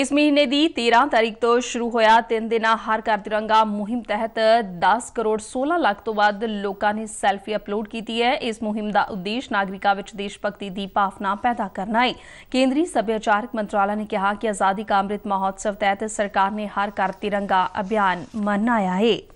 इस महीने की तेरह तारीख तो शुरू होया तीन दिन हर घर तिरंगा मुहिम तहत दस करोड़ सोलह लाख तो बाद ने सैल्फी अपलोड की है इस मुहिम का उद्देश नागरिका देशभगति की भावना पैदा करना है केंद्रीय सभ्याचारक मंत्रालय ने कहा कि आजादी का अमृत महोत्सव तहत सरकार ने हर घर तिरंगा अभियान मनाया है